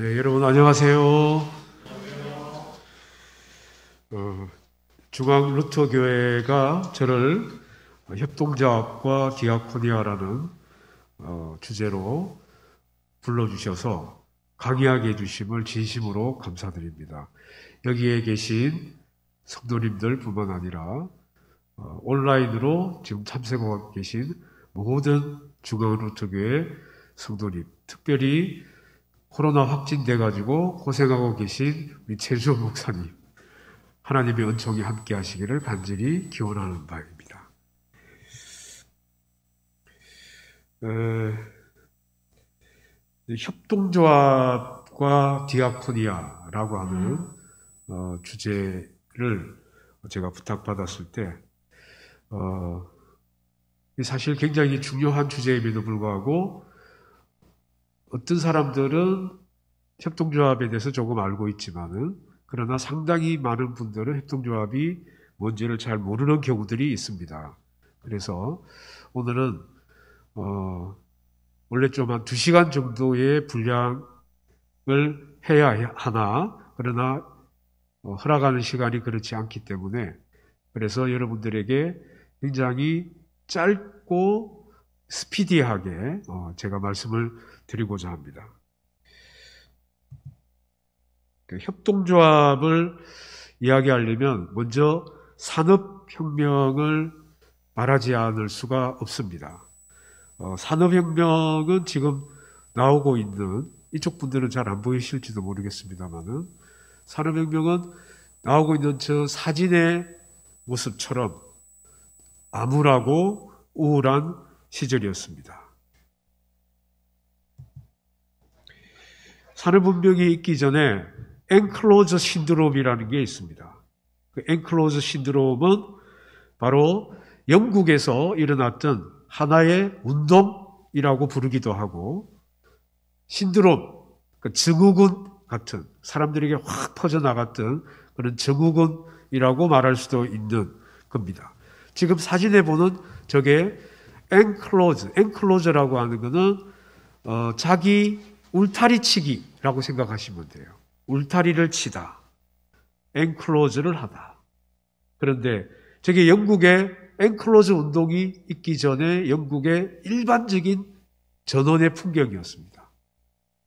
네, 여러분 안녕하세요. 어, 중앙 루터 교회가 저를 협동작과 디아코니아라는 어, 주제로 불러주셔서 강의하게 해주심을 진심으로 감사드립니다. 여기에 계신 성도님들뿐만 아니라 어, 온라인으로 지금 참석하고 계신 모든 중앙 루터 교회 성도님, 특별히 코로나 확진돼가지고 고생하고 계신 우리 최수호 목사님, 하나님의 은총이 함께 하시기를 간절히 기원하는 바입니다. 에, 협동조합과 디아코니아라고 하는 어, 주제를 제가 부탁받았을 때, 어, 사실 굉장히 중요한 주제임에도 불구하고 어떤 사람들은 협동조합에 대해서 조금 알고 있지만은 그러나 상당히 많은 분들은 협동조합이 뭔지를 잘 모르는 경우들이 있습니다. 그래서 오늘은 어 원래 좀한 2시간 정도의 분량을 해야 하나 그러나 어 허락하는 시간이 그렇지 않기 때문에 그래서 여러분들에게 굉장히 짧고 스피디하게 어 제가 말씀을 드리고자 합니다. 그 협동조합을 이야기하려면 먼저 산업혁명을 말하지 않을 수가 없습니다. 어, 산업혁명은 지금 나오고 있는 이쪽 분들은 잘 안 보이실지도 모르겠습니다만은 산업혁명은 나오고 있는 저 사진의 모습처럼 암울하고 우울한 시절이었습니다. 사례 분명이 있기 전에 앵클로저 신드롬이라는 게 있습니다. 그 엔클로저 신드롬은 바로 영국에서 일어났던 하나의 운동이라고 부르기도 하고 신드롬, 그 증후군 같은 사람들에게 확 퍼져나갔던 그런 증후군이라고 말할 수도 있는 겁니다. 지금 사진에 보는 저게 앵클로즈, 앵클로 e 라고 하는 것은 어, 자기 울타리치기 라고 생각하시면 돼요. 울타리를 치다. 앵클로즈를 하다. 그런데 저게 영국의 앵클로즈 운동이 있기 전에 영국의 일반적인 전원의 풍경이었습니다.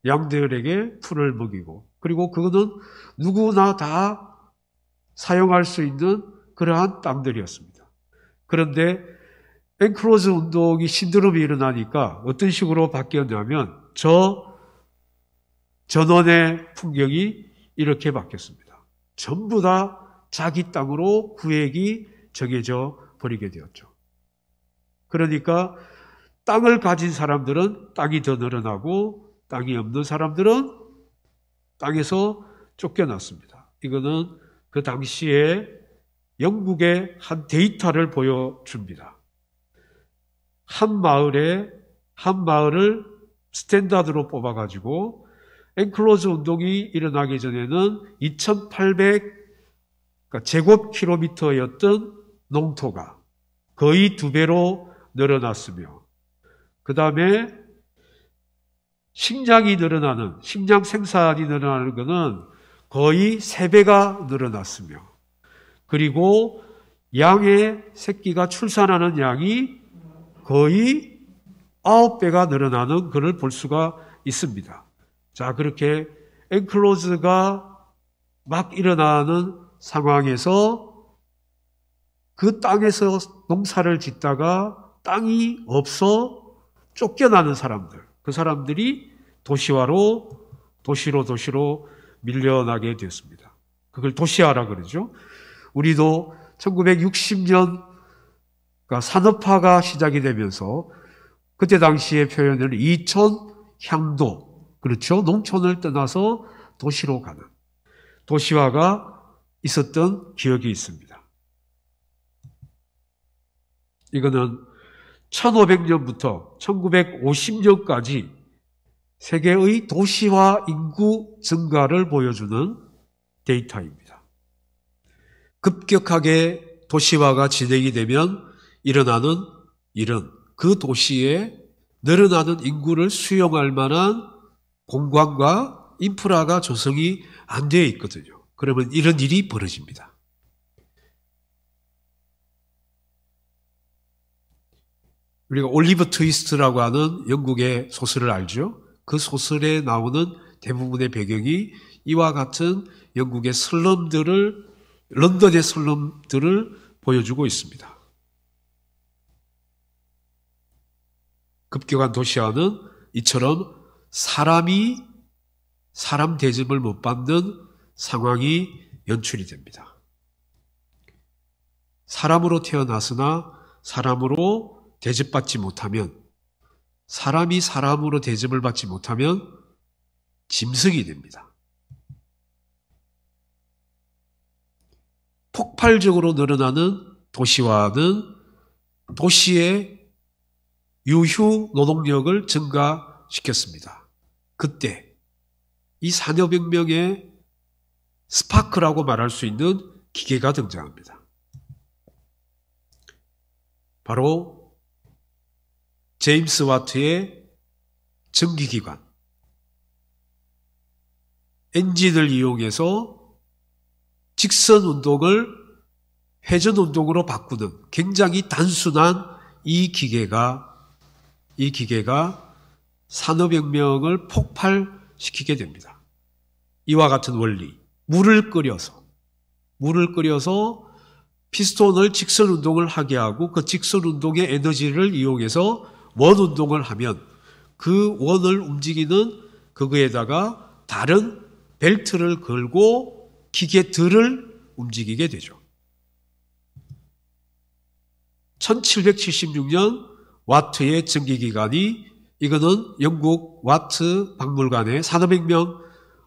양대열에게 풀을 먹이고 그리고 그거는 누구나 다 사용할 수 있는 그러한 땅들이었습니다. 그런데 앵클로즈 운동이 신드롬이 일어나니까 어떤 식으로 바뀌었냐면 저 전원의 풍경이 이렇게 바뀌었습니다. 전부 다 자기 땅으로 구획이 정해져 버리게 되었죠. 그러니까 땅을 가진 사람들은 땅이 더 늘어나고 땅이 없는 사람들은 땅에서 쫓겨났습니다. 이거는 그 당시에 영국의 한 데이터를 보여줍니다. 한 마을에 한 마을을 스탠다드로 뽑아가지고 앵클로즈 운동이 일어나기 전에는 2,800 그러니까 제곱킬로미터였던 농토가 거의 두 배로 늘어났으며, 그 다음에 식량이 늘어나는, 식량 생산이 늘어나는 것은 거의 세 배가 늘어났으며, 그리고 양의 새끼가 출산하는 양이 거의 아홉 배가 늘어나는 것을 볼 수가 있습니다. 자, 그렇게 엔클로즈가 막 일어나는 상황에서 그 땅에서 농사를 짓다가 땅이 없어 쫓겨나는 사람들. 그 사람들이 도시화로, 도시로 도시로 밀려나게 되었습니다. 그걸 도시화라 그러죠. 우리도 1960년 산업화가 시작이 되면서 그때 당시의 표현을 이천 향도 그렇죠. 농촌을 떠나서 도시로 가는 도시화가 있었던 기억이 있습니다. 이거는 1500년부터 1950년까지 세계의 도시화 인구 증가를 보여주는 데이터입니다. 급격하게 도시화가 진행이 되면 일어나는 일은 그 도시에 늘어나는 인구를 수용할 만한 공간과 인프라가 조성이 안 되어 있거든요. 그러면 이런 일이 벌어집니다. 우리가 올리브 트위스트라고 하는 영국의 소설을 알죠? 그 소설에 나오는 대부분의 배경이 이와 같은 영국의 슬럼들을, 런던의 슬럼들을 보여주고 있습니다. 급격한 도시화는 이처럼 사람이 사람 대접을 못 받는 상황이 연출이 됩니다. 사람으로 태어났으나 사람으로 대접받지 못하면 사람이 사람으로 대접을 받지 못하면 짐승이 됩니다. 폭발적으로 늘어나는 도시와는 도시의 유휴 노동력을 증가시켰습니다. 그때 이 산업혁명의 스파크라고 말할 수 있는 기계가 등장합니다. 바로 제임스 와트의 전기기관. 엔진을 이용해서 직선 운동을 회전 운동으로 바꾸는 굉장히 단순한 이 기계가 이 기계가 산업혁명을 폭발시키게 됩니다. 이와 같은 원리. 물을 끓여서. 물을 끓여서 피스톤을 직선 운동을 하게 하고 그 직선 운동의 에너지를 이용해서 원 운동을 하면 그 원을 움직이는 그거에다가 다른 벨트를 걸고 기계들을 움직이게 되죠. 1776년 와트의 증기기관이 이거는 영국 와트 박물관의 산업혁명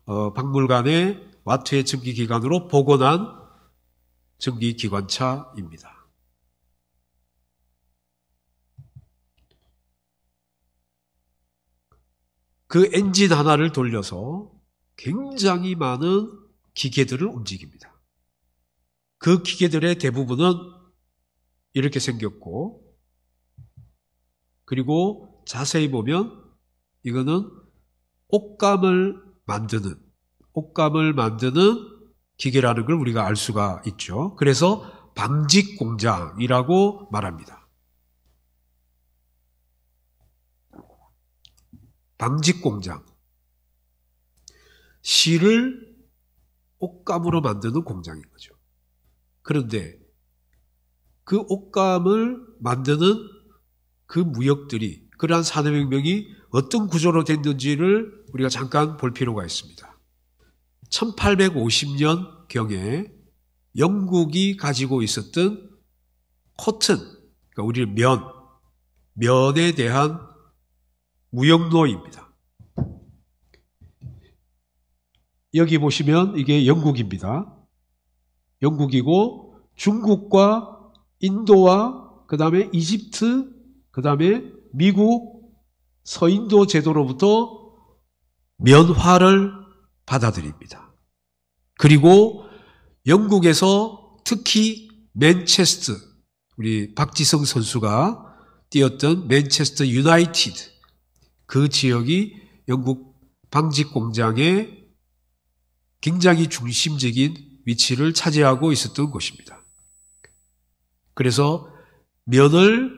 어, 박물관의 와트의 증기기관으로 복원한 증기기관차입니다. 그 엔진 하나를 돌려서 굉장히 많은 기계들을 움직입니다. 그 기계들의 대부분은 이렇게 생겼고, 그리고 자세히 보면 이거는 옷감을 만드는 옷감을 만드는 기계라는 걸 우리가 알 수가 있죠. 그래서 방직 공장이라고 말합니다. 방직 공장. 실을 옷감으로 만드는 공장인 거죠. 그런데 그 옷감을 만드는 그 무역들이 그러한 산업혁명이 어떤 구조로 됐는지를 우리가 잠깐 볼 필요가 있습니다. 1850년 경에 영국이 가지고 있었던 코튼, 그러니까 우리 면, 면에 대한 무역로입니다. 여기 보시면 이게 영국입니다. 영국이고 중국과 인도와 그 다음에 이집트, 그 다음에 미국 서인도 제도로부터 면화를 받아들입니다. 그리고 영국에서 특히 맨체스터 우리 박지성 선수가 뛰었던 맨체스터 유나이티드 그 지역이 영국 방직 공장의 굉장히 중심적인 위치를 차지하고 있었던 곳입니다. 그래서 면을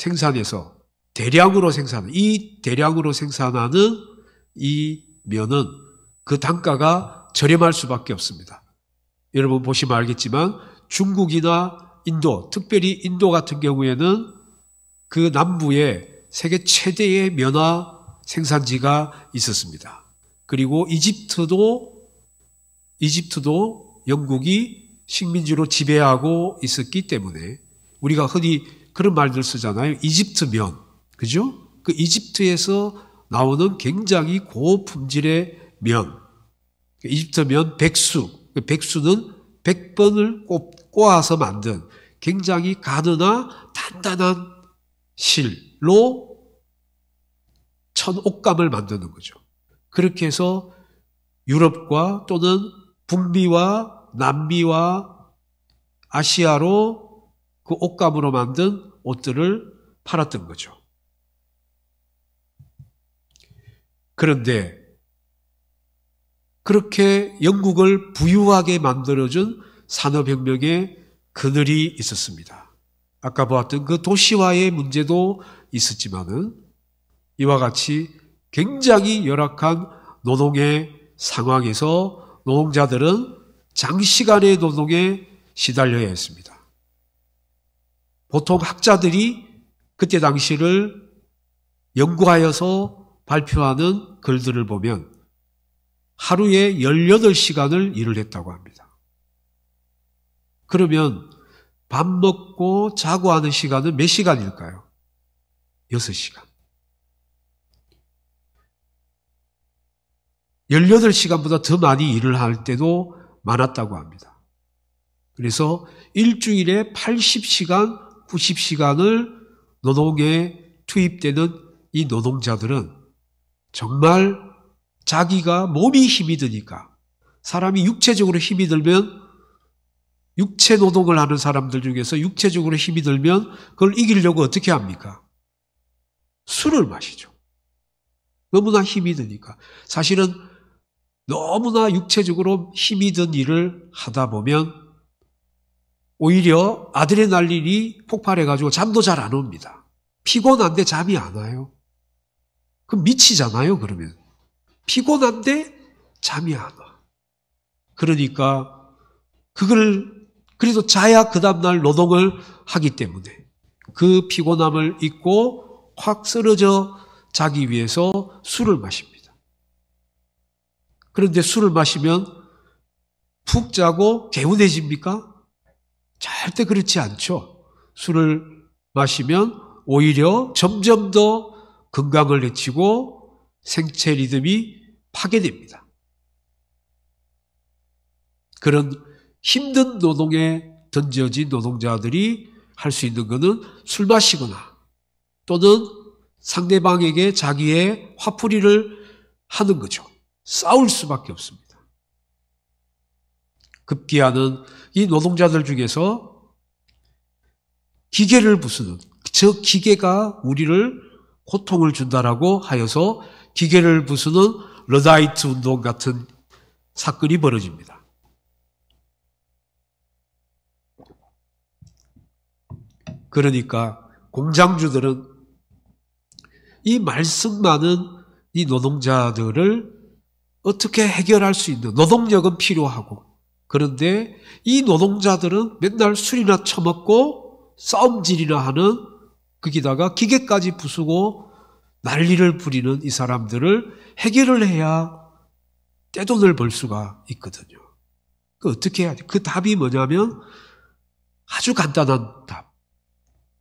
생산해서 대량으로 생산하는, 이 대량으로 생산하는 이 면은 그 단가가 저렴할 수밖에 없습니다. 여러분 보시면 알겠지만 중국이나 인도, 특별히 인도 같은 경우에는 그 남부에 세계 최대의 면화 생산지가 있었습니다. 그리고 이집트도 이집트도 영국이 식민지로 지배하고 있었기 때문에 우리가 흔히 그런 말들 쓰잖아요. 이집트 면. 그죠? 그 이집트에서 나오는 굉장히 고품질의 면. 이집트 면 백수. 그 백수는 1번을 꼬아서 만든 굉장히 가느나 단단한 실로 천옥감을 만드는 거죠. 그렇게 해서 유럽과 또는 북미와 남미와 아시아로 그 옷감으로 만든 옷들을 팔았던 거죠. 그런데 그렇게 영국을 부유하게 만들어준 산업혁명의 그늘이 있었습니다. 아까 보았던 그 도시화의 문제도 있었지만은 이와 같이 굉장히 열악한 노동의 상황에서 노동자들은 장시간의 노동에 시달려야 했습니다. 보통 학자들이 그때 당시를 연구하여서 발표하는 글들을 보면 하루에 18시간을 일을 했다고 합니다. 그러면 밥 먹고 자고 하는 시간은 몇 시간일까요? 6시간. 18시간보다 더 많이 일을 할 때도 많았다고 합니다. 그래서 일주일에 80시간 90시간을 노동에 투입되는 이 노동자들은 정말 자기가 몸이 힘이 드니까 사람이 육체적으로 힘이 들면 육체 노동을 하는 사람들 중에서 육체적으로 힘이 들면 그걸 이기려고 어떻게 합니까? 술을 마시죠. 너무나 힘이 드니까. 사실은 너무나 육체적으로 힘이 든 일을 하다 보면 오히려 아드레날린이 폭발해가지고 잠도 잘 안 옵니다. 피곤한데 잠이 안 와요. 그럼 미치잖아요, 그러면. 피곤한데 잠이 안 와. 그러니까 그걸 그래도 자야 그 다음날 노동을 하기 때문에 그 피곤함을 잊고 확 쓰러져 자기 위해서 술을 마십니다. 그런데 술을 마시면 푹 자고 개운해집니까? 절대 그렇지 않죠. 술을 마시면 오히려 점점 더 건강을 해치고 생체 리듬이 파괴됩니다. 그런 힘든 노동에 던져진 노동자들이 할 수 있는 것은 술 마시거나 또는 상대방에게 자기의 화풀이를 하는 거죠. 싸울 수밖에 없습니다. 급기야는 이 노동자들 중에서 기계를 부수는 저 기계가 우리를 고통을 준다라고 하여서 기계를 부수는 러다이트 운동 같은 사건이 벌어집니다. 그러니까 공장주들은 이 말씀 많은 이 노동자들을 어떻게 해결할 수 있는 노동력은 필요하고 그런데 이 노동자들은 맨날 술이나 처먹고 싸움질이나 하는 거기다가 기계까지 부수고 난리를 부리는 이 사람들을 해결을 해야 떼돈을 벌 수가 있거든요. 그 어떻게 해야 돼? 그 답이 뭐냐면 아주 간단한 답.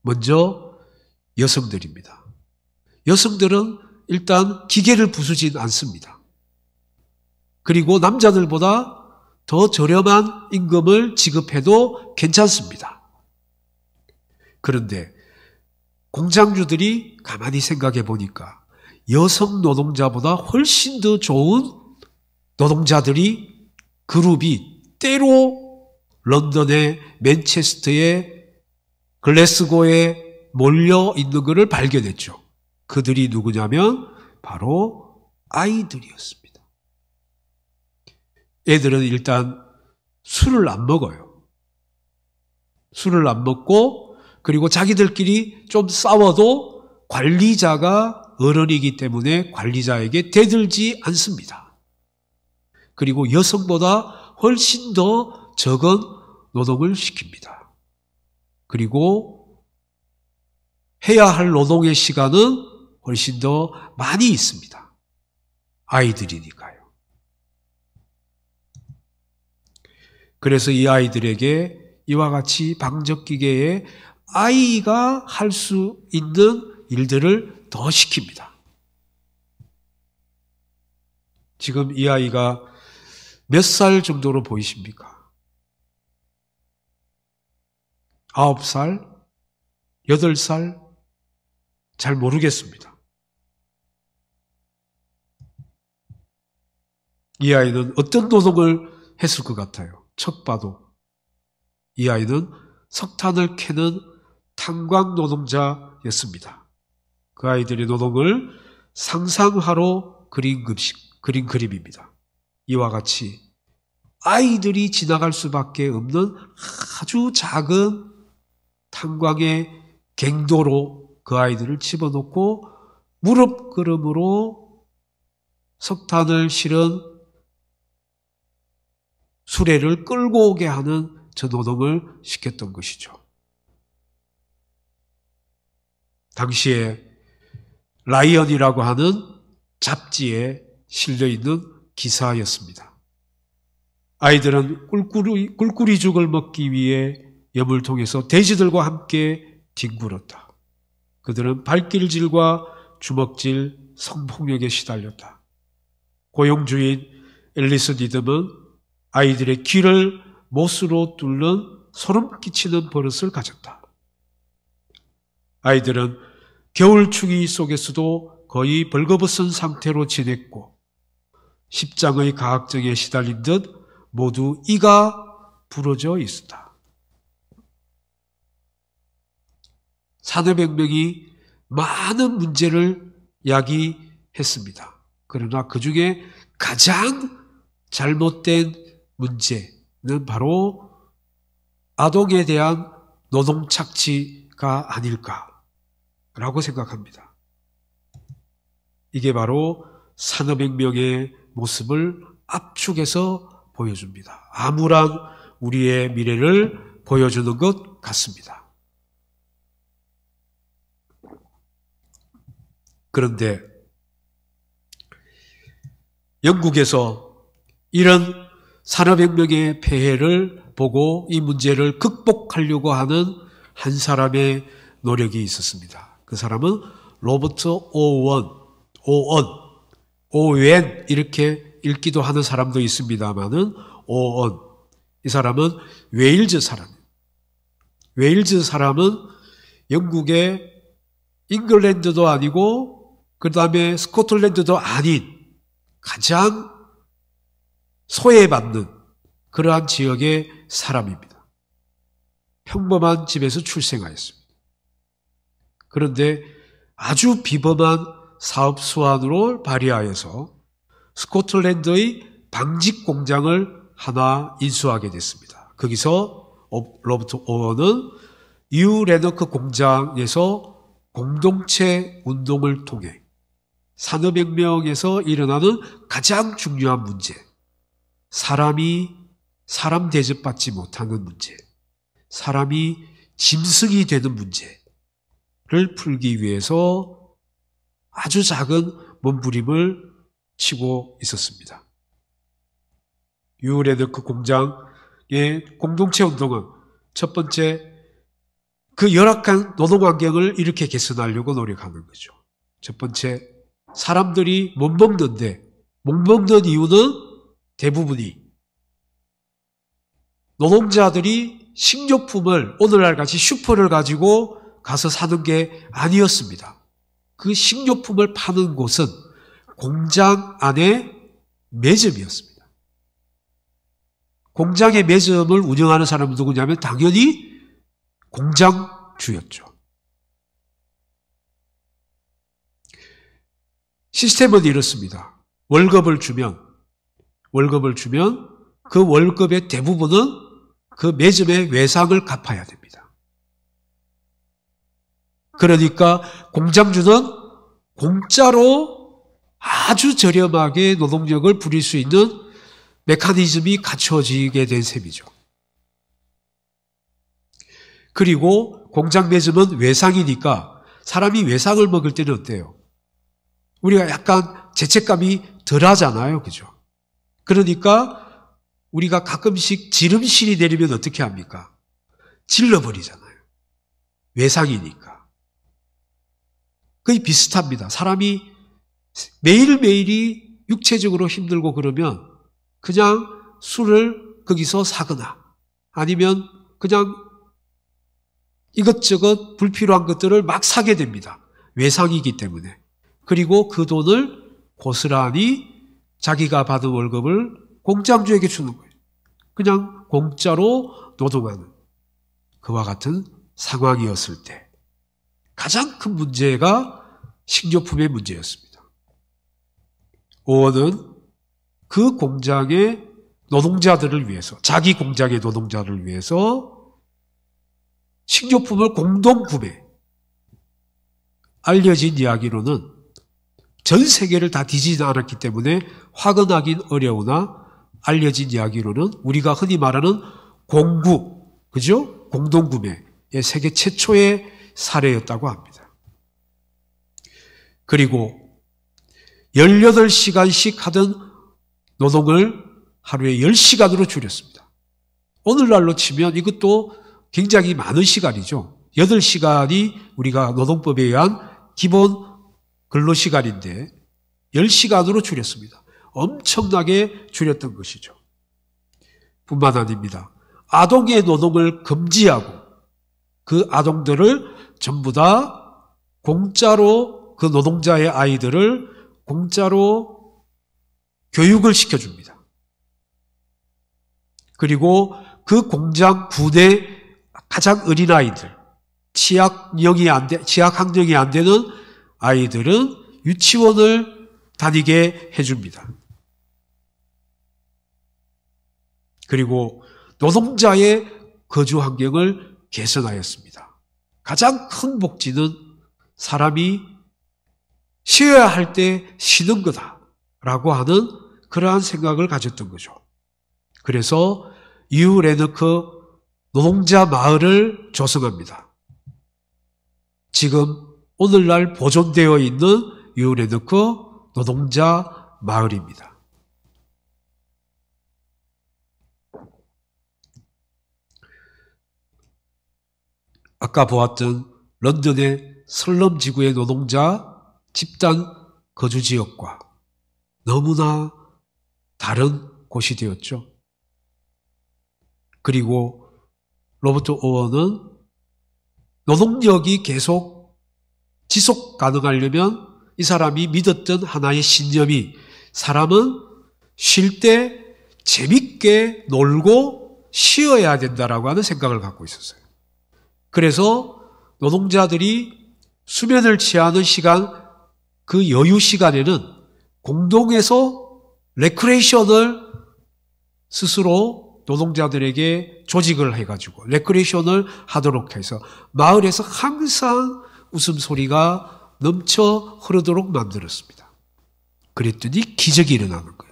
먼저 여성들입니다. 여성들은 일단 기계를 부수진 않습니다. 그리고 남자들보다 더 저렴한 임금을 지급해도 괜찮습니다. 그런데 공장주들이 가만히 생각해 보니까 여성 노동자보다 훨씬 더 좋은 노동자들이 그룹이 때로 런던의 맨체스터에 글래스고에 몰려 있는 것을 발견했죠. 그들이 누구냐면 바로 아이들이었습니다. 애들은 일단 술을 안 먹어요. 술을 안 먹고 그리고 자기들끼리 좀 싸워도 관리자가 어른이기 때문에 관리자에게 대들지 않습니다. 그리고 여성보다 훨씬 더 적은 노동을 시킵니다. 그리고 해야 할 노동의 시간은 훨씬 더 많이 있습니다. 아이들이니까 그래서 이 아이들에게 이와 같이 방적기계에 아이가 할 수 있는 일들을 더 시킵니다. 지금 이 아이가 몇 살 정도로 보이십니까? 아홉 살? 여덟 살? 잘 모르겠습니다. 이 아이는 어떤 노동을 했을 것 같아요? 척바도. 이 아이는 석탄을 캐는 탄광 노동자였습니다. 그 아이들의 노동을 상상하러 그린 급식, 그린 그림입니다. 이와 같이 아이들이 지나갈 수밖에 없는 아주 작은 탄광의 갱도로 그 아이들을 집어넣고 무릎 걸음으로 석탄을 실은 수레를 끌고 오게 하는 저 노동을 시켰던 것이죠. 당시에 라이언이라고 하는 잡지에 실려 있는 기사였습니다. 아이들은 꿀꿀이, 꿀꿀이 죽을 먹기 위해 염을 통해서 돼지들과 함께 뒹굴었다. 그들은 발길질과 주먹질, 성폭력에 시달렸다. 고용주인 앨리스 니듬은 아이들의 귀를 못으로 뚫는 소름 끼치는 버릇을 가졌다. 아이들은 겨울추위 속에서도 거의 벌거벗은 상태로 지냈고 십장의 가학증에 시달린 듯 모두 이가 부러져 있었다. 사내백명이 많은 문제를 야기했습니다. 그러나 그 중에 가장 잘못된 문제는 바로 아동에 대한 노동 착취가 아닐까라고 생각합니다. 이게 바로 산업혁명의 모습을 압축해서 보여줍니다. 암울한 우리의 미래를 보여주는 것 같습니다. 그런데 영국에서 이런 산업혁명의 폐해를 보고 이 문제를 극복하려고 하는 한 사람의 노력이 있었습니다. 그 사람은 로버트 오원, 오언, 오웬 이렇게 읽기도 하는 사람도 있습니다만은 오언 이 사람은 웨일즈 사람. 웨일즈 사람은 영국의 잉글랜드도 아니고 그 다음에 스코틀랜드도 아닌 가장 소외받는 그러한 지역의 사람입니다. 평범한 집에서 출생하였습니다. 그런데 아주 비범한 사업 수완으로 발휘하여서 스코틀랜드의 방직 공장을 하나 인수하게 됐습니다. 거기서 로버트 오어는 유 레너크 공장에서 공동체 운동을 통해 산업혁명에서 일어나는 가장 중요한 문제, 사람이 사람 대접받지 못하는 문제, 사람이 짐승이 되는 문제를 풀기 위해서 아주 작은 몸부림을 치고 있었습니다. 유레드크 공장의 공동체 운동은 첫 번째 그 열악한 노동 환경을 이렇게 개선하려고 노력하는 거죠. 첫 번째 사람들이 못 먹는데 못 먹는 이유는 대부분이 노동자들이 식료품을 오늘날 같이 슈퍼를 가지고 가서 사는 게 아니었습니다. 그 식료품을 파는 곳은 공장 안에 매점이었습니다. 공장의 매점을 운영하는 사람은 누구냐면 당연히 공장주였죠. 시스템은 이렇습니다. 월급을 주면 월급을 주면 그 월급의 대부분은 그 매점의 외상을 갚아야 됩니다. 그러니까 공장주는 공짜로 아주 저렴하게 노동력을 부릴 수 있는 메커니즘이 갖춰지게 된 셈이죠. 그리고 공장 매점은 외상이니까 사람이 외상을 먹을 때는 어때요? 우리가 약간 죄책감이 덜 하잖아요. 그죠? 그러니까 우리가 가끔씩 지름실이 내리면 어떻게 합니까? 질러버리잖아요. 외상이니까. 거의 비슷합니다. 사람이 매일매일이 육체적으로 힘들고 그러면 그냥 술을 거기서 사거나 아니면 그냥 이것저것 불필요한 것들을 막 사게 됩니다. 외상이기 때문에. 그리고 그 돈을 고스란히 자기가 받은 월급을 공장주에게 주는 거예요. 그냥 공짜로 노동하는 그와 같은 상황이었을 때 가장 큰 문제가 식료품의 문제였습니다. 5원은그 공장의 노동자들을 위해서, 자기 공장의 노동자를 위해서 식료품을 공동 구매. 알려진 이야기로는 전 세계를 다 뒤지진 않았기 때문에 화근하긴 어려우나 알려진 이야기로는 우리가 흔히 말하는 공구, 그죠? 공동구매의 세계 최초의 사례였다고 합니다. 그리고 18시간씩 하던 노동을 하루에 10시간으로 줄였습니다. 오늘날로 치면 이것도 굉장히 많은 시간이죠. 8시간이 우리가 노동법에 의한 기본 근로시간인데 10시간으로 줄였습니다. 엄청나게 줄였던 것이죠. 뿐만 아닙니다. 아동의 노동을 금지하고 그 아동들을 전부 다 공짜로 그 노동자의 아이들을 공짜로 교육을 시켜줍니다. 그리고 그 공장 군내 가장 어린 아이들, 취학 영이 안 돼, 취학 학령이 안 되는 아이들은 유치원을 다니게 해줍니다. 그리고 노동자의 거주 환경을 개선하였습니다. 가장 큰 복지는 사람이 쉬어야 할 때 쉬는 거다. 라고 하는 그러한 생각을 가졌던 거죠. 그래서 이후 레너크 노동자 마을을 조성합니다. 지금 오늘날 보존되어 있는 유네드크 노동자 마을입니다. 아까 보았던 런던의 슬럼 지구의 노동자 집단 거주 지역과 너무나 다른 곳이 되었죠. 그리고 로버트 오어는 노동력이 계속 지속 가능하려면 이 사람이 믿었던 하나의 신념이 사람은 쉴 때 재밌게 놀고 쉬어야 된다라고 하는 생각을 갖고 있었어요. 그래서 노동자들이 수면을 취하는 시간, 그 여유 시간에는 공동에서 레크레이션을 스스로 노동자들에게 조직을 해가지고 레크레이션을 하도록 해서 마을에서 항상 웃음소리가 넘쳐 흐르도록 만들었습니다. 그랬더니 기적이 일어나는 거예요.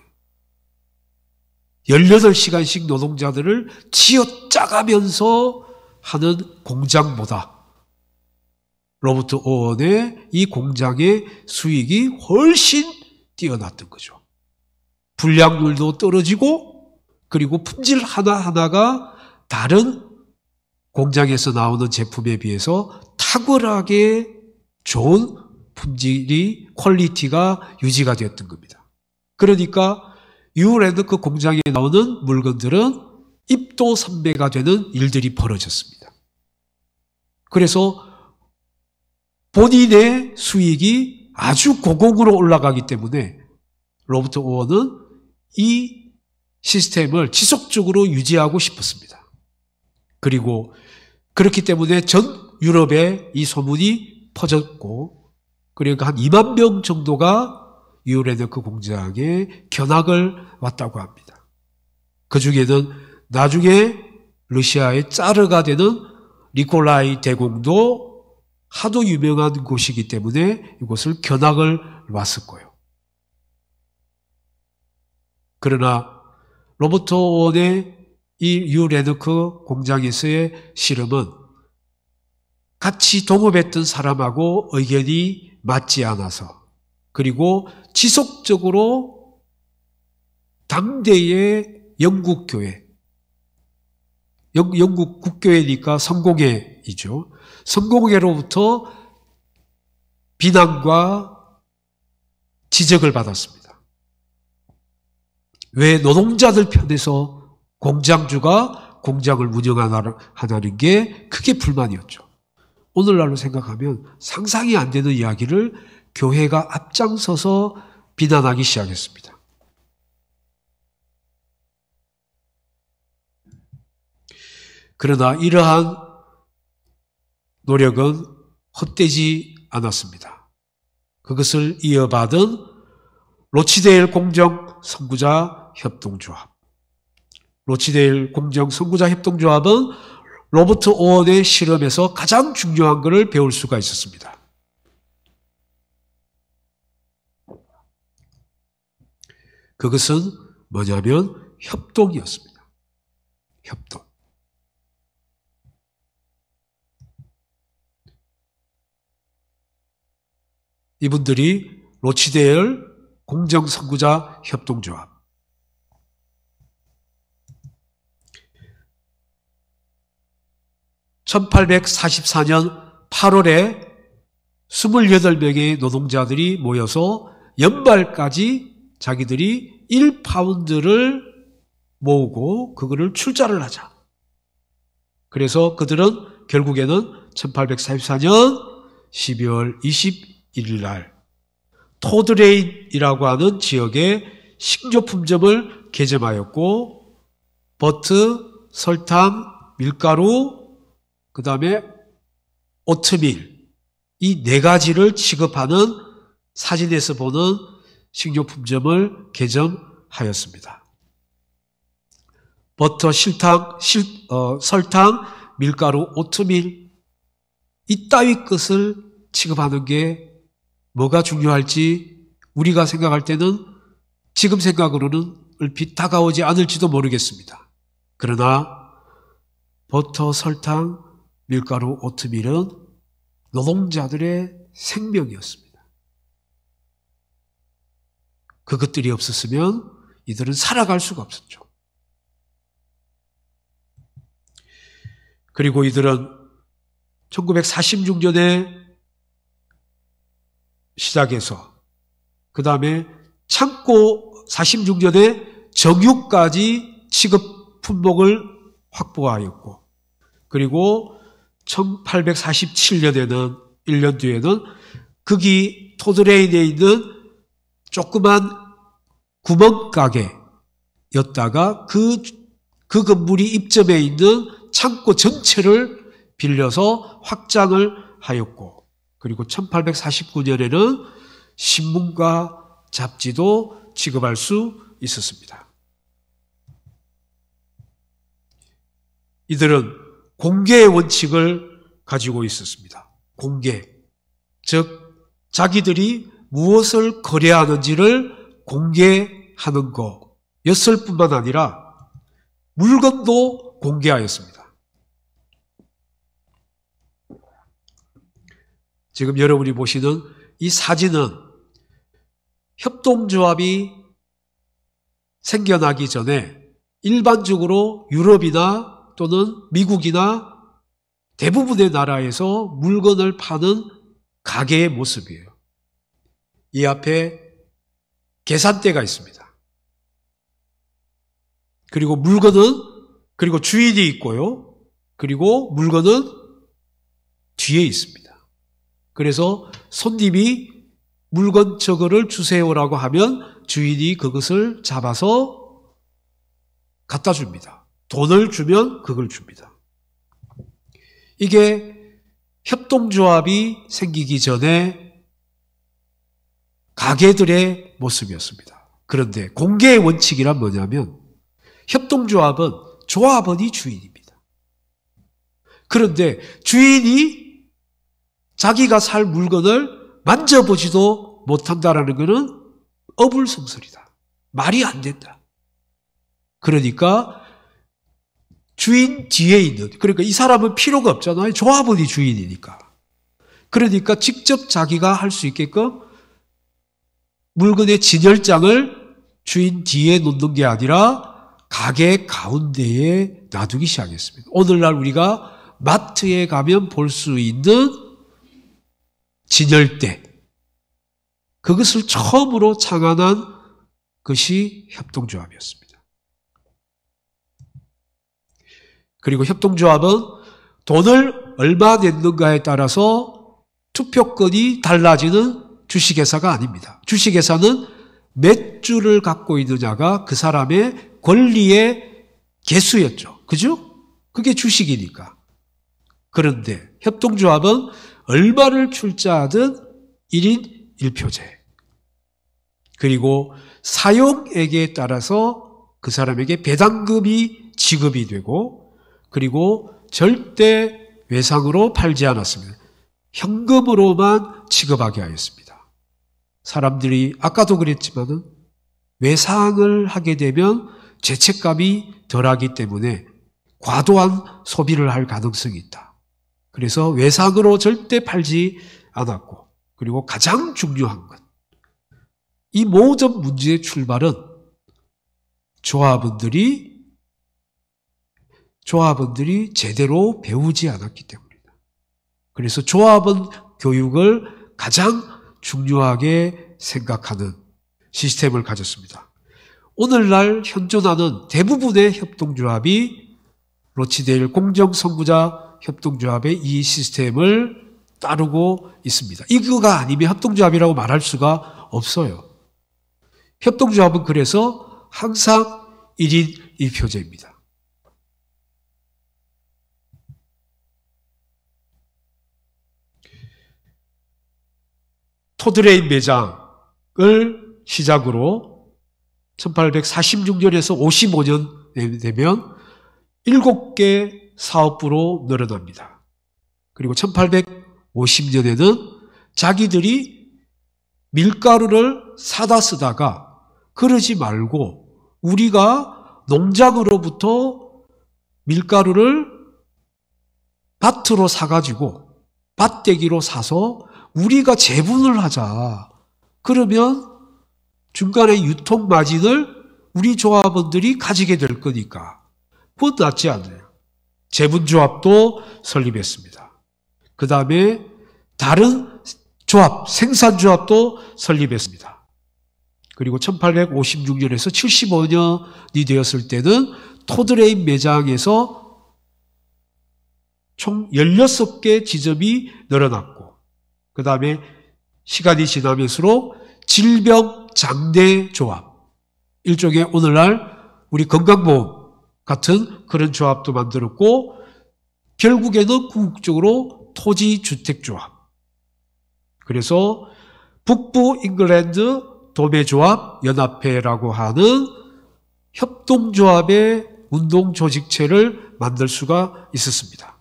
18시간씩 노동자들을 치어짜가면서 하는 공장보다 로버트 오원의 이 공장의 수익이 훨씬 뛰어났던 거죠. 불량률도 떨어지고 그리고 품질 하나하나가 다른 공장에서 나오는 제품에 비해서 탁월하게 좋은 품질이 퀄리티가 유지가 되었던 겁니다. 그러니까 유레드크 그 공장에 나오는 물건들은 입도 선배가 되는 일들이 벌어졌습니다. 그래서 본인의 수익이 아주 고공으로 올라가기 때문에 로버트 오원은이 시스템을 지속적으로 유지하고 싶었습니다. 그리고 그렇기 때문에 전 유럽에 이 소문이 퍼졌고 그러니까 한 2만 명 정도가 유레네크 그 공작에 견학을 왔다고 합니다. 그 중에는 나중에 러시아의 짜르가 되는 니콜라이 대공도 하도 유명한 곳이기 때문에 이곳을 견학을 왔을 거예요. 그러나 로버트 원의 이 유레드크 그 공장에서의 실험은 같이 동업했던 사람하고 의견이 맞지 않아서 그리고 지속적으로 당대의 영국 교회 영국 국교회니까 성공회이죠. 성공회로부터 비난과 지적을 받았습니다. 왜 노동자들 편에서 공장주가 공장을 운영하는 게 크게 불만이었죠. 오늘날로 생각하면 상상이 안 되는 이야기를 교회가 앞장서서 비난하기 시작했습니다. 그러나 이러한 노력은 헛되지 않았습니다. 그것을 이어받은 로치데일 공정 선구자 협동조합. 로치데일 공정 선구자 협동조합은 로버트 오원의 실험에서 가장 중요한 것을 배울 수가 있었습니다. 그것은 뭐냐면 협동이었습니다. 협동. 이분들이 로치데일 공정선구자 협동조합 1844년 8월에 28명의 노동자들이 모여서 연말까지 자기들이 1파운드를 모으고 그거를 출자를 하자. 그래서 그들은 결국에는 1844년 12월 21일 날 토드레인이라고 하는 지역에 식료품점을 개점하였고 버트, 설탕, 밀가루, 그 다음에 오트밀 이 네 가지를 취급하는 사진에서 보는 식료품점을 개정하였습니다. 버터, 실탕, 실, 어, 설탕, 밀가루, 오트밀 이따위 것을 취급하는 게 뭐가 중요할지 우리가 생각할 때는 지금 생각으로는 얼핏 다가오지 않을지도 모르겠습니다. 그러나 버터, 설탕, 밀가루, 오트밀은 노동자들의 생명이었습니다. 그것들이 없었으면 이들은 살아갈 수가 없었죠. 그리고 이들은 1946년에 시작해서 그 다음에 창고 46년에 정육까지 취급 품목을 확보하였고 그리고 1847년 에는 1년 뒤에는 극이 토드레인에 있는 조그만 구멍가게였다가 그, 그 건물이 입점해 있는 창고 전체를 빌려서 확장을 하였고, 그리고 1849년에는 신문과 잡지도 취급할 수 있었습니다. 이들은 공개의 원칙을 가지고 있었습니다. 공개. 즉, 자기들이 무엇을 거래하는지를 공개하는 것였을 뿐만 아니라 물건도 공개하였습니다. 지금 여러분이 보시는 이 사진은 협동조합이 생겨나기 전에 일반적으로 유럽이나 또는 미국이나 대부분의 나라에서 물건을 파는 가게의 모습이에요. 이 앞에 계산대가 있습니다. 그리고 물건은 그리고 주인이 있고요. 그리고 물건은 뒤에 있습니다. 그래서 손님이 물건 저거를 주세요라고 하면 주인이 그것을 잡아서 갖다 줍니다. 돈을 주면 그걸 줍니다. 이게 협동조합이 생기기 전에 가게들의 모습이었습니다. 그런데 공개의 원칙이란 뭐냐면 협동조합은 조합원이 주인입니다. 그런데 주인이 자기가 살 물건을 만져보지도 못한다라는 것은 어불성설이다. 말이 안 된다. 그러니까 주인 뒤에 있는, 그러니까 이 사람은 필요가 없잖아요. 조합원이 주인이니까. 그러니까 직접 자기가 할 수 있게끔 물건의 진열장을 주인 뒤에 놓는 게 아니라 가게 가운데에 놔두기 시작했습니다. 오늘날 우리가 마트에 가면 볼 수 있는 진열대. 그것을 처음으로 창안한 것이 협동조합이었습니다. 그리고 협동조합은 돈을 얼마 냈는가에 따라서 투표권이 달라지는 주식회사가 아닙니다. 주식회사는 몇 주를 갖고 있느냐가 그 사람의 권리의 개수였죠. 그죠? 그게 주식이니까. 그런데 협동조합은 얼마를 출자하든 1인 1표제. 그리고 사용액에 따라서 그 사람에게 배당금이 지급이 되고 그리고 절대 외상으로 팔지 않았습니다. 현금으로만 취급하게 하였습니다. 사람들이 아까도 그랬지만 외상을 하게 되면 죄책감이 덜하기 때문에 과도한 소비를 할 가능성이 있다. 그래서 외상으로 절대 팔지 않았고 그리고 가장 중요한 것. 이 모든 문제의 출발은 조합원들이 조합원들이 제대로 배우지 않았기 때문이다. 그래서 조합원 교육을 가장 중요하게 생각하는 시스템을 가졌습니다. 오늘날 현존하는 대부분의 협동조합이 로치데일 공정선구자 협동조합의 이 시스템을 따르고 있습니다. 이거가 아니면 협동조합이라고 말할 수가 없어요. 협동조합은 그래서 항상 1인 1표제입니다. 토드레인 매장을 시작으로 1846년에서 55년 되면 7개 사업부로 늘어납니다. 그리고 1850년에는 자기들이 밀가루를 사다 쓰다가 그러지 말고 우리가 농장으로부터 밀가루를 밭으로 사가지고 밭대기로 사서 우리가 재분을 하자. 그러면 중간에 유통 마진을 우리 조합원들이 가지게 될 거니까. 그건 낫지 않아요. 재분조합도 설립했습니다. 그 다음에 다른 조합, 생산조합도 설립했습니다. 그리고 1856년에서 75년이 되었을 때는 토드레인 매장에서 총 16개 지점이 늘어났고, 그 다음에 시간이 지나면서로 질병 장대 조합. 일종의 오늘날 우리 건강보험 같은 그런 조합도 만들었고, 결국에는 궁극적으로 토지 주택 조합. 그래서 북부 잉글랜드 도매조합 연합회라고 하는 협동조합의 운동 조직체를 만들 수가 있었습니다.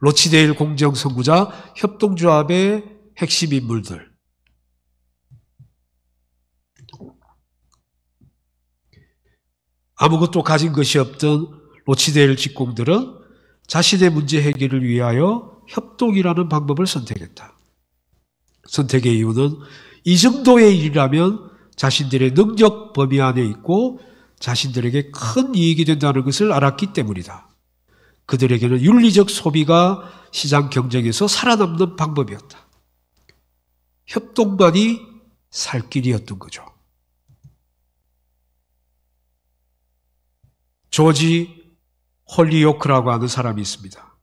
로치데일 공정선구자 협동조합의 핵심 인물들 아무것도 가진 것이 없던 로치데일 직공들은 자신의 문제 해결을 위하여 협동이라는 방법을 선택했다. 선택의 이유는 이 정도의 일이라면 자신들의 능력 범위 안에 있고 자신들에게 큰 이익이 된다는 것을 알았기 때문이다. 그들에게는 윤리적 소비가 시장 경쟁에서 살아남는 방법이었다. 협동만이 살 길이었던 거죠. 조지 홀리오크라고 하는 사람이 있습니다.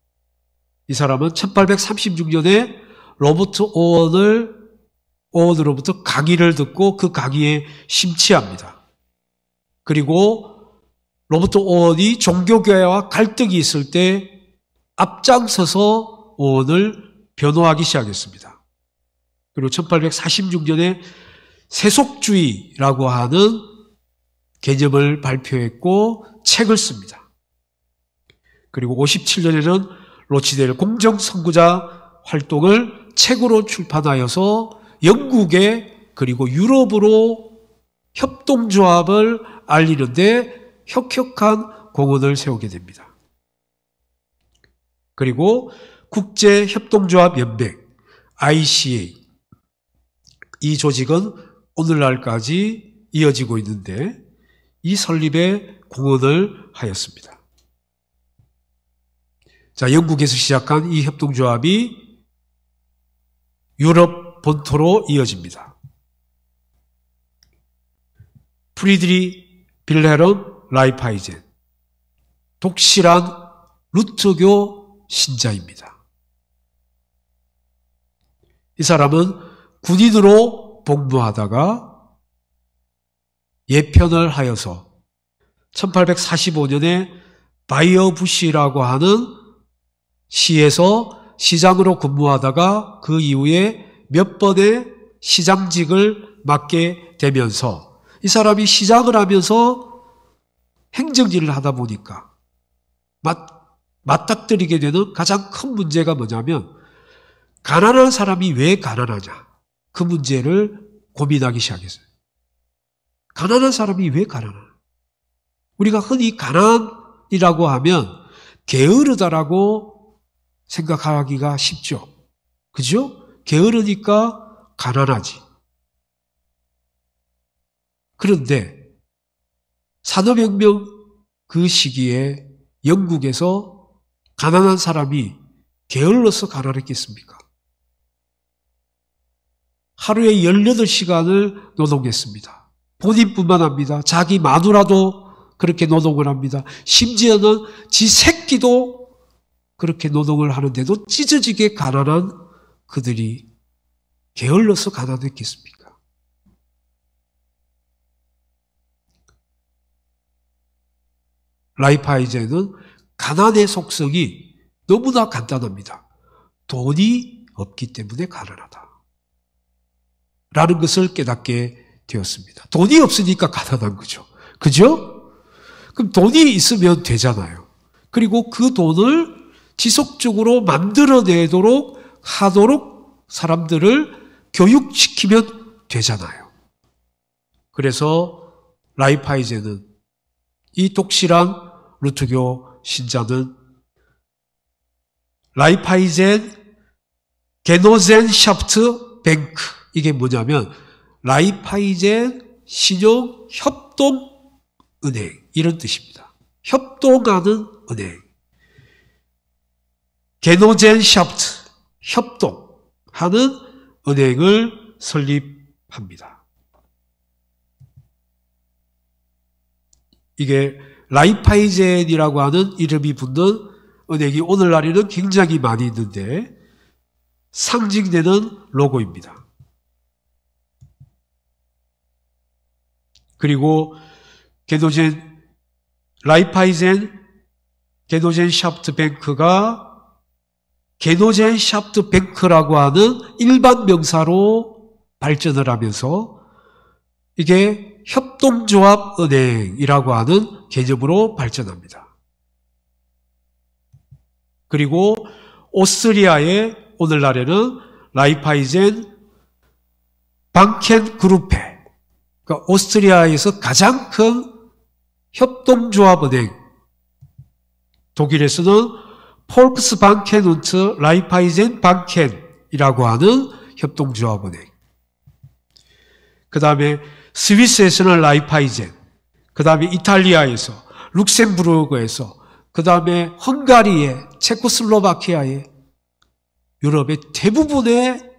이 사람은 1836년에 로버트 오원을 오원으로부터 강의를 듣고 그 강의에 심취합니다. 그리고 로버트 오원이 종교계와 갈등이 있을 때 앞장서서 오원을 변호하기 시작했습니다. 그리고 1846년에 세속주의라고 하는 개념을 발표했고 책을 씁니다. 그리고 57년에는 로치델 공정선구자 활동을 책으로 출판하여서 영국에 그리고 유럽으로 협동조합을 알리는데 혁혁한 공헌을 세우게 됩니다. 그리고 국제협동조합연맹 ICA 이 조직은 오늘날까지 이어지고 있는데 이 설립에 공헌을 하였습니다. 자, 영국에서 시작한 이 협동조합이 유럽 본토로 이어집니다. 프리드리 빌레름 라이파이젠. 독실한 루트교 신자입니다. 이 사람은 군인으로 복무하다가 예편을 하여서 1845년에 바이어 부시라고 하는 시에서 시장으로 근무하다가 그 이후에 몇 번의 시장직을 맡게 되면서 이 사람이 시장을 하면서 행정일을 하다 보니까 맞, 맞닥뜨리게 되는 가장 큰 문제가 뭐냐면 가난한 사람이 왜 가난하냐 그 문제를 고민하기 시작했어요. 가난한 사람이 왜 가난하냐? 우리가 흔히 가난이라고 하면 게으르다라고 생각하기가 쉽죠. 그죠? 게으르니까 가난하지. 그런데 산업혁명 그 시기에 영국에서 가난한 사람이 게을러서 가난했겠습니까? 하루에 18시간을 노동했습니다. 본인뿐만 아니다 자기 마누라도 그렇게 노동을 합니다. 심지어는 지 새끼도 그렇게 노동을 하는데도 찢어지게 가난한 그들이 게을러서 가난했겠습니까? 라이파이제는 가난의 속성이 너무나 간단합니다. 돈이 없기 때문에 가난하다. 라는 것을 깨닫게 되었습니다. 돈이 없으니까 가난한 거죠. 그죠? 그럼 돈이 있으면 되잖아요. 그리고 그 돈을 지속적으로 만들어내도록 하도록 사람들을 교육시키면 되잖아요. 그래서 라이파이제는 이 독실한 루트교 신자는 라이파이젠 게노젠 샤프트 뱅크 이게 뭐냐면 라이파이젠 신용 협동 은행 이런 뜻입니다. 협동하는 은행. 게노젠 샤프트 협동하는 은행을 설립합니다. 이게 라이파이젠이라고 하는 이름이 붙는 은행이 오늘날에는 굉장히 많이 있는데 상징되는 로고입니다. 그리고 개노젠 라이파이젠 개노젠 샤프트 뱅크가 개노젠 샤프트 뱅크라고 하는 일반 명사로 발전을 하면서 이게 협동조합 은행이라고 하는 개념으로 발전합니다. 그리고 오스트리아의 오늘날에는 라이파이젠 방켄 그룹페 그러니까 오스트리아에서 가장 큰 협동조합 은행 독일에서는 폴크스 방켄운트 라이파이젠 방켄이라고 하는 협동조합은행 그 다음에 스위스에서는 라이파이젠, 그 다음에 이탈리아에서, 룩셈부르크에서, 그 다음에 헝가리에, 체코슬로바키아에, 유럽의 대부분의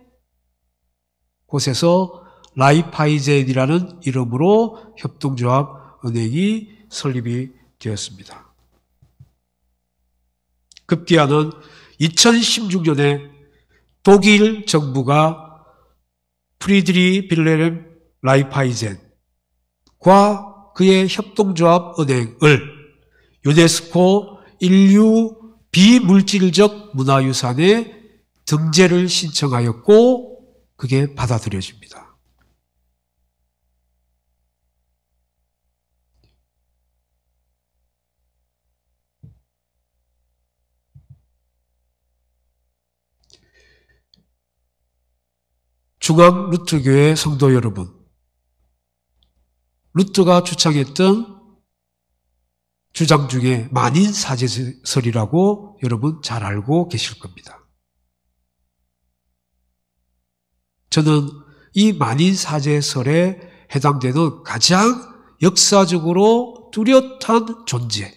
곳에서 라이파이젠이라는 이름으로 협동조합 은행이 설립이 되었습니다. 급기야는 2016년에 독일 정부가 프리드리 빌레름 라이파이젠과 그의 협동조합 은행을 유네스코 인류 비물질적 문화유산에 등재를 신청하였고 그게 받아들여집니다. 중앙 루트교회 성도 여러분, 루트가 주창했던 주장 중에 만인 사제설이라고 여러분 잘 알고 계실 겁니다. 저는 이 만인 사제설에 해당되는 가장 역사적으로 뚜렷한 존재.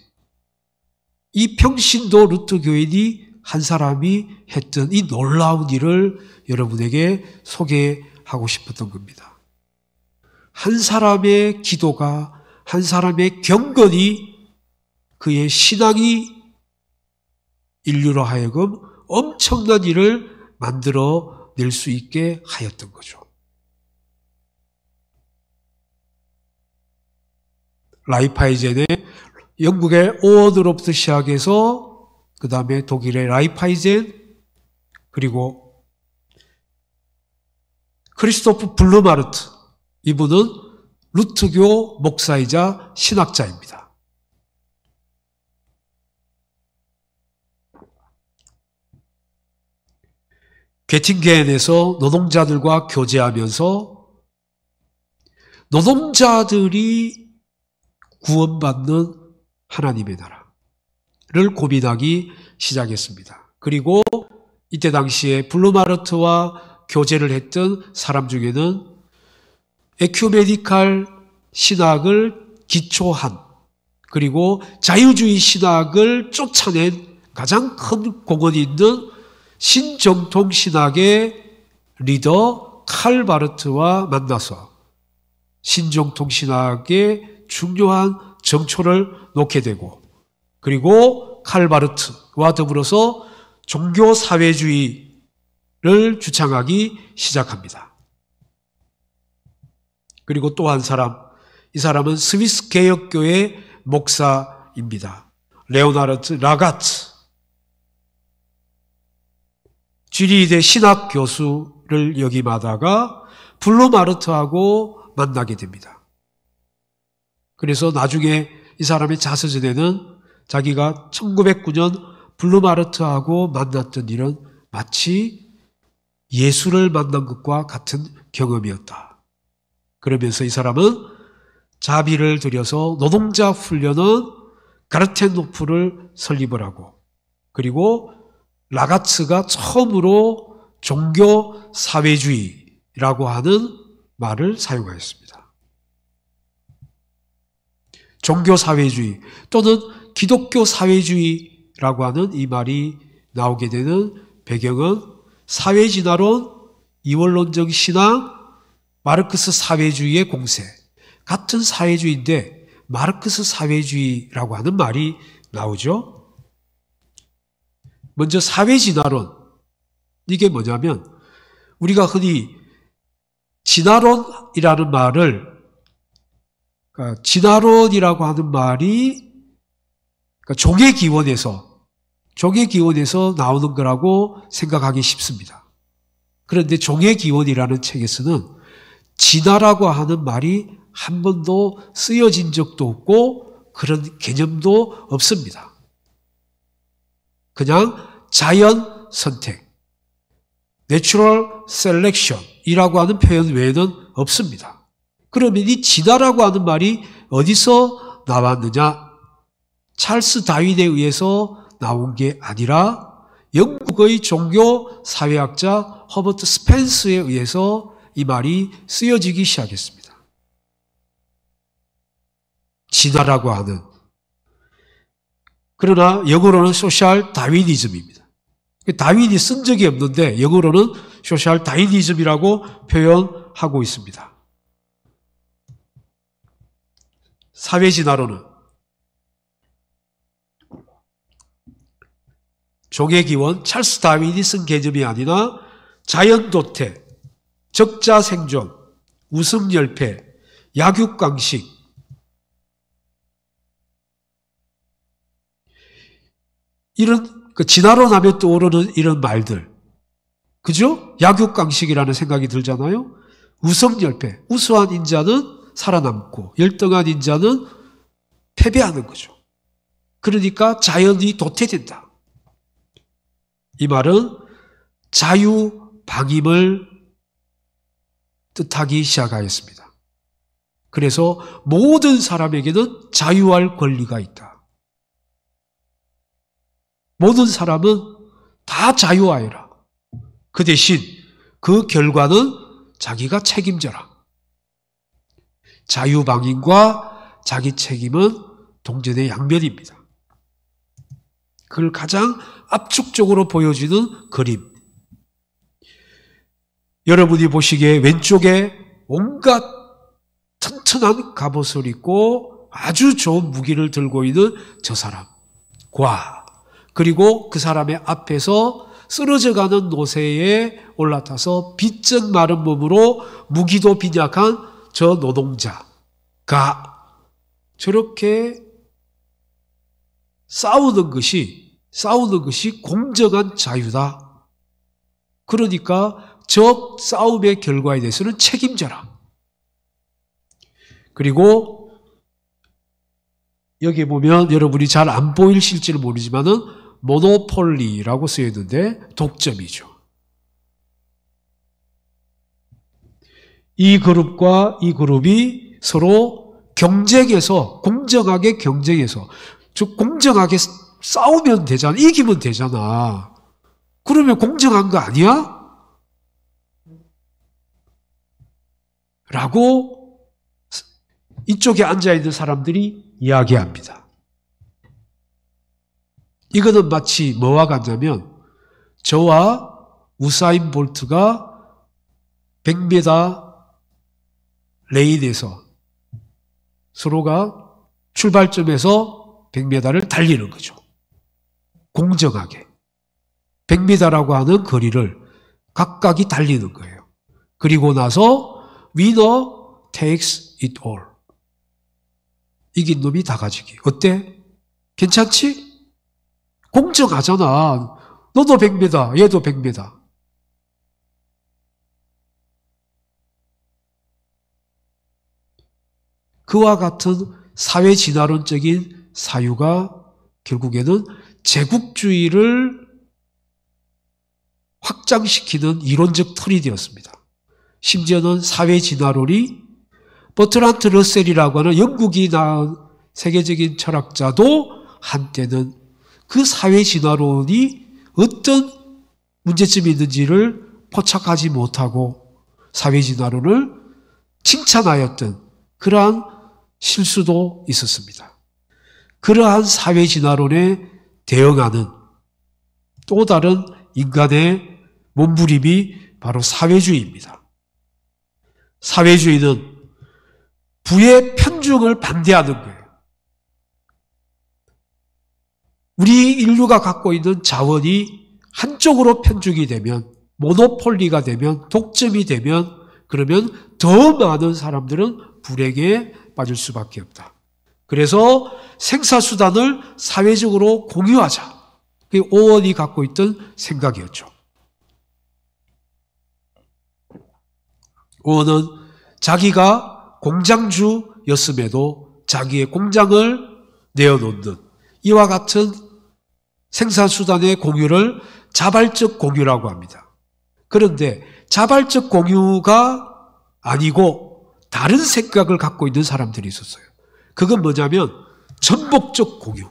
이 평신도 루트 교인이 한 사람이 했던 이 놀라운 일을 여러분에게 소개하고 싶었던 겁니다. 한 사람의 기도가 한 사람의 경건이 그의 신앙이 인류로 하여금 엄청난 일을 만들어 낼 수 있게 하였던 거죠. 라이파이젠의 영국의 오원으로부시학에서그 다음에 독일의 라이파이젠 그리고 크리스토프 블루마르트 이분은 루트교 목사이자 신학자입니다. 게팅겐에서 노동자들과 교제하면서 노동자들이 구원받는 하나님의 나라를 고민하기 시작했습니다. 그리고 이때 당시에 블루마르트와 교제를 했던 사람 중에는 에큐메디칼 신학을 기초한 그리고 자유주의 신학을 쫓아낸 가장 큰 공헌이 있는 신정통 신학의 리더 칼바르트와 만나서 신정통 신학의 중요한 정초를 놓게 되고 그리고 칼바르트와 더불어서 종교사회주의를 주창하기 시작합니다. 그리고 또 한 사람, 이 사람은 스위스 개혁교회 목사입니다. 레오나르트 라가츠. 쥐리대 신학 교수를 역임하다가 블루마르트하고 만나게 됩니다. 그래서 나중에 이 사람의 자서전에는 자기가 1909년 블루마르트하고 만났던 일은 마치 예수를 만난 것과 같은 경험이었다. 그러면서 이 사람은 자비를 들여서 노동자 훈련은 가르텐노프를 설립을 하고 그리고 라가츠가 처음으로 종교 사회주의라고 하는 말을 사용하였습니다. 종교 사회주의 또는 기독교 사회주의라고 하는 이 말이 나오게 되는 배경은 사회 진화론, 이원론적 신앙, 마르크스 사회주의의 공세. 같은 사회주의인데 마르크스 사회주의라고 하는 말이 나오죠. 먼저 사회진화론. 이게 뭐냐면 우리가 흔히 진화론이라는 말을 그러니까 진화론이라고 하는 말이 그러니까 종의 기원에서 종의 기원에서 나오는 거라고 생각하기 쉽습니다. 그런데 종의 기원이라는 책에서는 지다라고 하는 말이 한 번도 쓰여진 적도 없고 그런 개념도 없습니다. 그냥 자연 선택, natural selection이라고 하는 표현 외에는 없습니다. 그러면 이 지다라고 하는 말이 어디서 나왔느냐? 찰스 다윈에 의해서 나온 게 아니라 영국의 종교 사회학자 허버트 스펜스에 의해서 이 말이 쓰여지기 시작했습니다. 진화라고 하는 그러나 영어로는 소셜 다윈이즘입니다. 다윈이 쓴 적이 없는데 영어로는 소셜 다윈이즘이라고 표현하고 있습니다. 사회 진화로는 종의 기원 찰스 다윈이 쓴 개념이 아니라 자연 도태, 적자 생존, 우음 열패, 약육강식. 이런 그 진화로 나면 떠오르는 이런 말들. 그죠? 약육강식이라는 생각이 들잖아요. 우성 열패. 우수한 인자는 살아남고 열등한 인자는 패배하는 거죠. 그러니까 자연이 도태된다. 이 말은 자유방임을 뜻하기 시작하였습니다. 그래서 모든 사람에게는 자유할 권리가 있다. 모든 사람은 다 자유하여라. 그 대신 그 결과는 자기가 책임져라. 자유방인과 자기 책임은 동전의 양면입니다. 그걸 가장 압축적으로 보여지는 그림, 여러분이 보시기에 왼쪽에 온갖 튼튼한 갑옷을 입고 아주 좋은 무기를 들고 있는 저 사람과 그리고 그 사람의 앞에서 쓰러져가는 노새에 올라타서 빚쩍 마른 몸으로 무기도 빈약한 저 노동자가 저렇게 싸우는 것이 싸우는 것이 공정한 자유다. 그러니까 적 싸움의 결과에 대해서는 책임져라. 그리고 여기 보면 여러분이 잘 안 보이실지는 모르지만은 모노폴리라고 쓰여 있는데 독점이죠. 이 그룹과 이 그룹이 서로 경쟁에서 공정하게 경쟁해서 즉 공정하게 싸우면 되잖아. 이기면 되잖아. 그러면 공정한 거 아니야? 라고 이쪽에 앉아있는 사람들이 이야기합니다. 이거는 마치 뭐와 같냐면 저와 우사인 볼트가 100m 레인에서 서로가 출발점에서 100m를 달리는 거죠. 공정하게. 100m라고 하는 거리를 각각이 달리는 거예요. 그리고 나서 위더 takes it all. 이긴 놈이 다 가지기. 어때? 괜찮지? 공정하잖아. 너도 100m, 얘도 100m. 그와 같은 사회 진화론적인 사유가 결국에는 제국주의를 확장시키는 이론적 틀이 되었습니다. 심지어는 사회 진화론이 버트란트 러셀이라고 하는 영국이 낳은 세계적인 철학자도 한때는 그 사회 진화론이 어떤 문제점이 있는지를 포착하지 못하고 사회 진화론을 칭찬하였던 그러한 실수도 있었습니다. 그러한 사회 진화론에 대응하는 또 다른 인간의 몸부림이 바로 사회주의입니다. 사회주의든 부의 편중을 반대하는 거예요. 우리 인류가 갖고 있는 자원이 한쪽으로 편중이 되면, 모노폴리가 되면, 독점이 되면, 그러면 더 많은 사람들은 불행에 빠질 수밖에 없다. 그래서 생사수단을 사회적으로 공유하자. 그게 오원이 갖고 있던 생각이었죠. 의원은 자기가 공장주였음에도 자기의 공장을 내어놓는 이와 같은 생산수단의 공유를 자발적 공유라고 합니다. 그런데 자발적 공유가 아니고 다른 생각을 갖고 있는 사람들이 있었어요. 그건 뭐냐면 전복적 공유.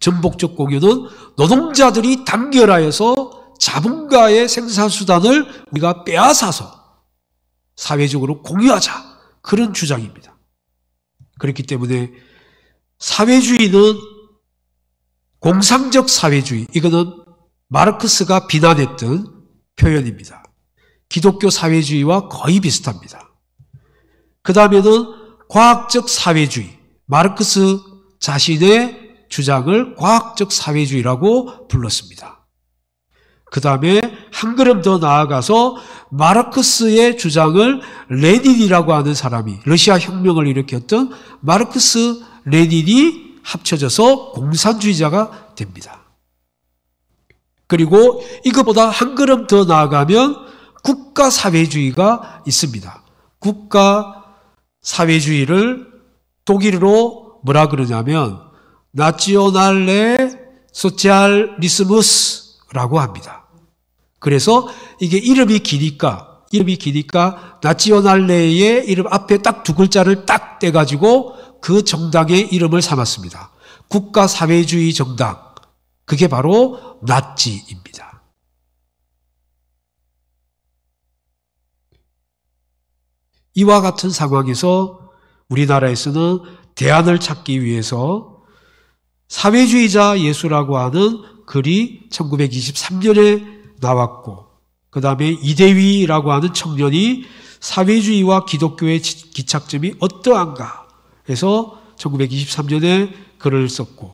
전복적 공유는 노동자들이 단결하여서 자본가의 생산수단을 우리가 빼앗아서 사회적으로 공유하자. 그런 주장입니다. 그렇기 때문에 사회주의는 공상적 사회주의, 이거는 마르크스가 비난했던 표현입니다. 기독교 사회주의와 거의 비슷합니다. 그 다음에는 과학적 사회주의, 마르크스 자신의 주장을 과학적 사회주의라고 불렀습니다. 그 다음에 한 걸음 더 나아가서 마르크스의 주장을 레닌이라고 하는 사람이 러시아 혁명을 일으켰던 마르크스 레닌이 합쳐져서 공산주의자가 됩니다. 그리고 이것보다 한 걸음 더 나아가면 국가 사회주의가 있습니다. 국가 사회주의를 독일어로 뭐라 그러냐면 나치오날레 소치알리스무스라고 합니다. 그래서 이게 이름이 기니까 이름이 기니까 나치오날레의 이름 앞에 딱 두 글자를 딱 떼가지고 그 정당의 이름을 삼았습니다. 국가 사회주의 정당 그게 바로 나치입니다. 이와 같은 상황에서 우리나라에서는 대안을 찾기 위해서 사회주의자 예수라고 하는 글이 1923년에 나왔고 그 다음에 이대위라고 하는 청년이 사회주의와 기독교의 기착점이 어떠한가 해서 1923년에 글을 썼고